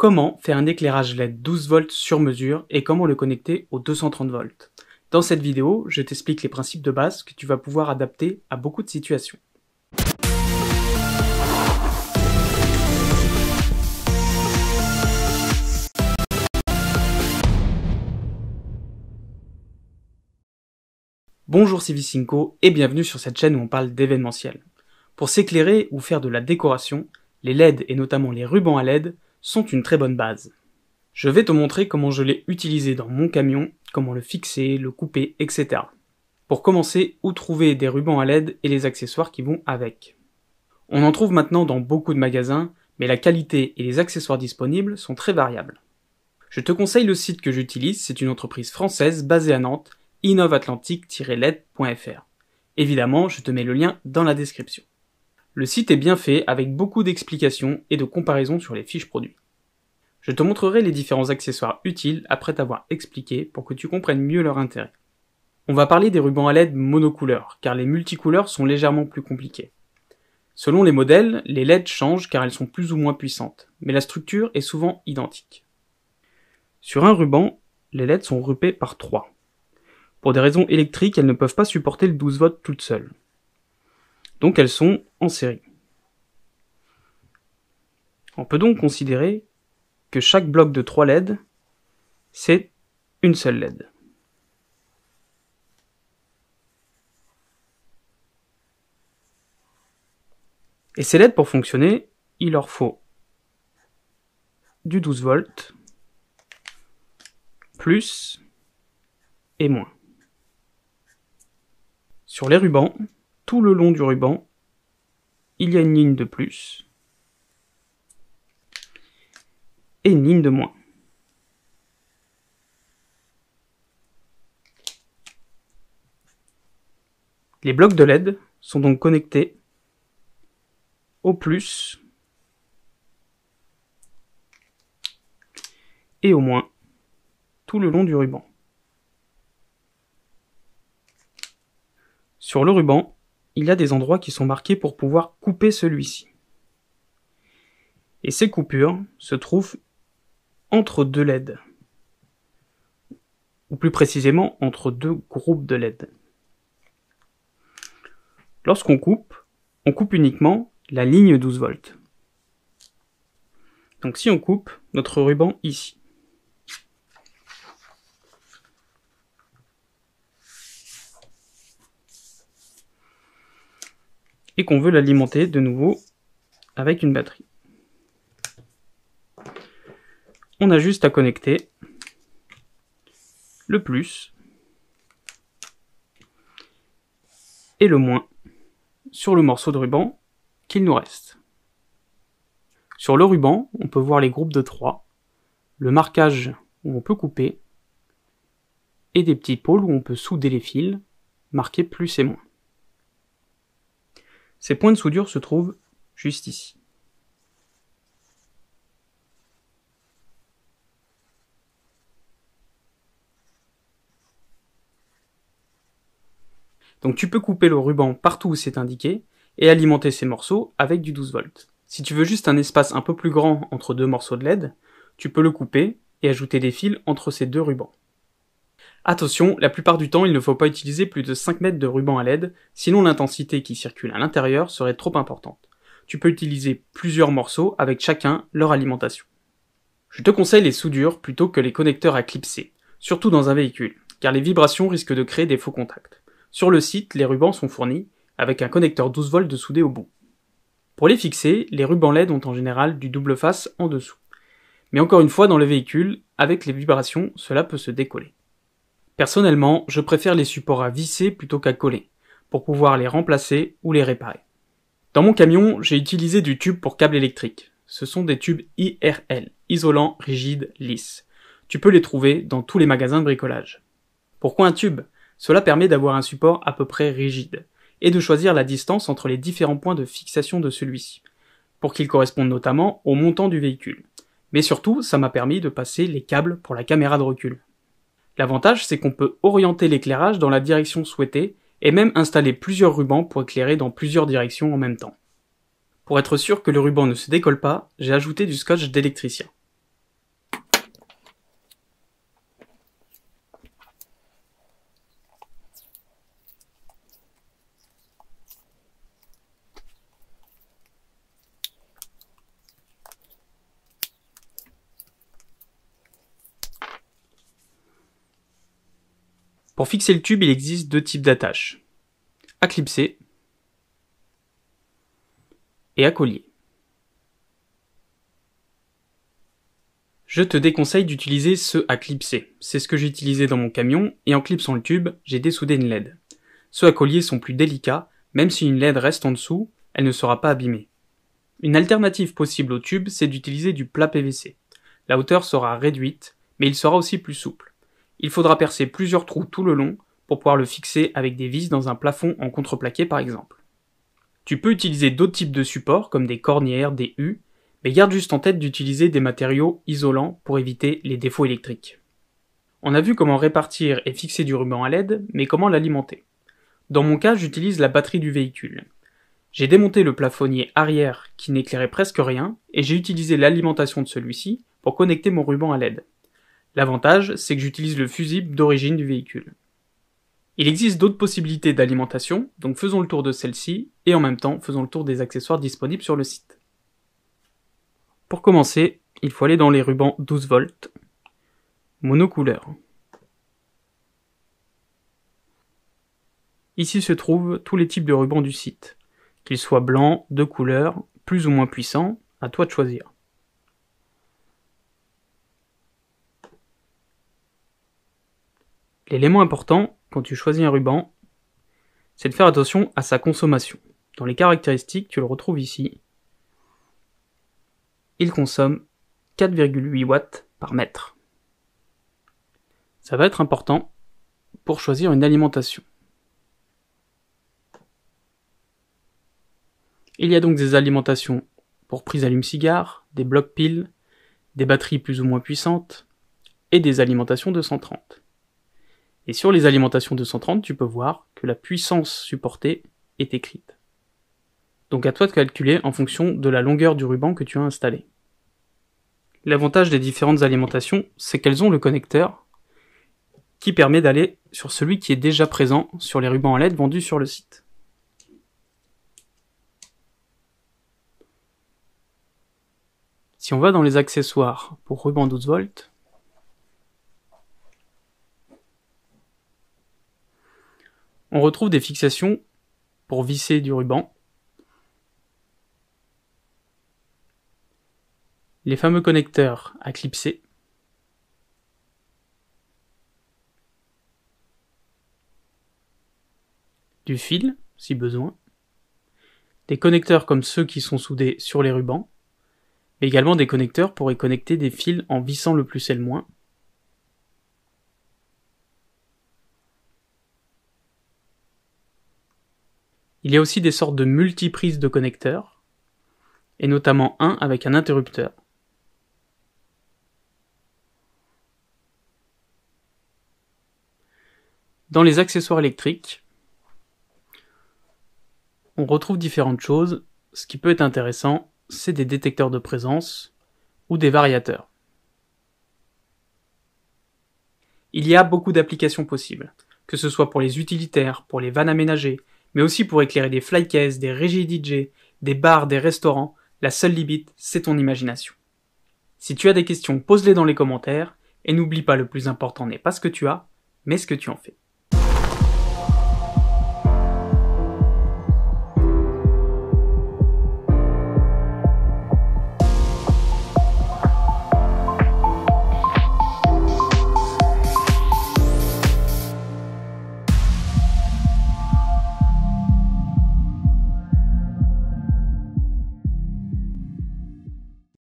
comment faire un éclairage LED 12 volts sur mesure et comment le connecter aux 230 volts. Dans cette vidéo, je t'explique les principes de base que tu vas pouvoir adapter à beaucoup de situations. Bonjour Cinco et bienvenue sur cette chaîne où on parle d'événementiel. Pour s'éclairer ou faire de la décoration, les LED et notamment les rubans à LED sont une très bonne base. Je vais te montrer comment je l'ai utilisé dans mon camion, comment le fixer, le couper, etc. Pour commencer, où trouver des rubans à LED et les accessoires qui vont avec. On en trouve maintenant dans beaucoup de magasins, mais la qualité et les accessoires disponibles sont très variables. Je te conseille le site que j'utilise, c'est une entreprise française basée à Nantes, innovatlantique-led.fr. Évidemment, je te mets le lien dans la description. Le site est bien fait avec beaucoup d'explications et de comparaisons sur les fiches produits. Je te montrerai les différents accessoires utiles après t'avoir expliqué pour que tu comprennes mieux leur intérêt. On va parler des rubans à LED monocouleurs, car les multicouleurs sont légèrement plus compliqués. Selon les modèles, les LED changent car elles sont plus ou moins puissantes, mais la structure est souvent identique. Sur un ruban, les LED sont rupées par trois. Pour des raisons électriques, elles ne peuvent pas supporter le 12 volts toutes seules. Donc elles sont en série. On peut donc considérer que chaque bloc de 3 LED, c'est une seule LED. Et ces LED, pour fonctionner, il leur faut du 12 v plus et moins. Sur les rubans, tout le long du ruban, il y a une ligne de plus et une ligne de moins. Les blocs de LED sont donc connectés au plus et au moins tout le long du ruban. Sur le ruban, il y a des endroits qui sont marqués pour pouvoir couper celui-ci. Et ces coupures se trouvent entre deux LED, ou plus précisément entre deux groupes de LED. Lorsqu'on coupe, on coupe uniquement la ligne 12 volts. Donc si on coupe notre ruban ici, et qu'on veut l'alimenter de nouveau avec une batterie. On a juste à connecter le plus et le moins sur le morceau de ruban qu'il nous reste. Sur le ruban, on peut voir les groupes de 3, le marquage où on peut couper, et des petits pôles où on peut souder les fils, marqués plus et moins. Ces points de soudure se trouvent juste ici. Donc tu peux couper le ruban partout où c'est indiqué et alimenter ces morceaux avec du 12 volts. Si tu veux juste un espace un peu plus grand entre deux morceaux de LED, tu peux le couper et ajouter des fils entre ces deux rubans. Attention, la plupart du temps, il ne faut pas utiliser plus de 5 mètres de ruban à LED, sinon l'intensité qui circule à l'intérieur serait trop importante. Tu peux utiliser plusieurs morceaux avec chacun leur alimentation. Je te conseille les soudures plutôt que les connecteurs à clipser, surtout dans un véhicule, car les vibrations risquent de créer des faux contacts. Sur le site, les rubans sont fournis avec un connecteur 12 volts de soudé au bout. Pour les fixer, les rubans LED ont en général du double face en dessous. Mais encore une fois, dans le véhicule, avec les vibrations, cela peut se décoller. Personnellement, je préfère les supports à visser plutôt qu'à coller, pour pouvoir les remplacer ou les réparer. Dans mon camion, j'ai utilisé du tube pour câble électrique. Ce sont des tubes IRL, isolants, rigides, lisses. Tu peux les trouver dans tous les magasins de bricolage. Pourquoi un tube Cela permet d'avoir un support à peu près rigide, et de choisir la distance entre les différents points de fixation de celui-ci, pour qu'il corresponde notamment au montant du véhicule. Mais surtout, ça m'a permis de passer les câbles pour la caméra de recul. L'avantage, c'est qu'on peut orienter l'éclairage dans la direction souhaitée et même installer plusieurs rubans pour éclairer dans plusieurs directions en même temps. Pour être sûr que le ruban ne se décolle pas, j'ai ajouté du scotch d'électricien. Pour fixer le tube, il existe deux types d'attaches. À clipser et à collier. Je te déconseille d'utiliser ceux à clipser. C'est ce que j'utilisais dans mon camion et en clipsant le tube, j'ai dessoudé une LED. Ceux à collier sont plus délicats, même si une LED reste en dessous, elle ne sera pas abîmée. Une alternative possible au tube, c'est d'utiliser du plat PVC. La hauteur sera réduite, mais il sera aussi plus souple. Il faudra percer plusieurs trous tout le long pour pouvoir le fixer avec des vis dans un plafond en contreplaqué par exemple. Tu peux utiliser d'autres types de supports comme des cornières, des U, mais garde juste en tête d'utiliser des matériaux isolants pour éviter les défauts électriques. On a vu comment répartir et fixer du ruban à LED, mais comment l'alimenter. Dans mon cas, j'utilise la batterie du véhicule. J'ai démonté le plafonnier arrière qui n'éclairait presque rien et j'ai utilisé l'alimentation de celui-ci pour connecter mon ruban à LED. L'avantage, c'est que j'utilise le fusible d'origine du véhicule. Il existe d'autres possibilités d'alimentation, donc faisons le tour de celle-ci et en même temps faisons le tour des accessoires disponibles sur le site. Pour commencer, il faut aller dans les rubans 12 volts, monocouleur. Ici se trouvent tous les types de rubans du site, qu'ils soient blancs, de couleur, plus ou moins puissants, à toi de choisir. L'élément important, quand tu choisis un ruban, c'est de faire attention à sa consommation. Dans les caractéristiques, tu le retrouves ici. Il consomme 4,8 watts par mètre. Ça va être important pour choisir une alimentation. Il y a donc des alimentations pour prise allume-cigare, des blocs piles, des batteries plus ou moins puissantes et des alimentations de 130. Et sur les alimentations 230, tu peux voir que la puissance supportée est écrite. Donc à toi de calculer en fonction de la longueur du ruban que tu as installé. L'avantage des différentes alimentations, c'est qu'elles ont le connecteur qui permet d'aller sur celui qui est déjà présent sur les rubans à LED vendus sur le site. Si on va dans les accessoires pour ruban 12 volts, On retrouve des fixations pour visser du ruban. Les fameux connecteurs à clipser. Du fil, si besoin. Des connecteurs comme ceux qui sont soudés sur les rubans, mais également des connecteurs pour y connecter des fils en vissant le plus et le moins. Il y a aussi des sortes de multiprises de connecteurs, et notamment un avec un interrupteur. Dans les accessoires électriques, on retrouve différentes choses. Ce qui peut être intéressant, c'est des détecteurs de présence ou des variateurs. Il y a beaucoup d'applications possibles, que ce soit pour les utilitaires, pour les vannes aménagées, mais aussi pour éclairer des flycases, des régies DJ, des bars, des restaurants, la seule limite, c'est ton imagination. Si tu as des questions, pose-les dans les commentaires, et n'oublie pas le plus important n'est pas ce que tu as, mais ce que tu en fais.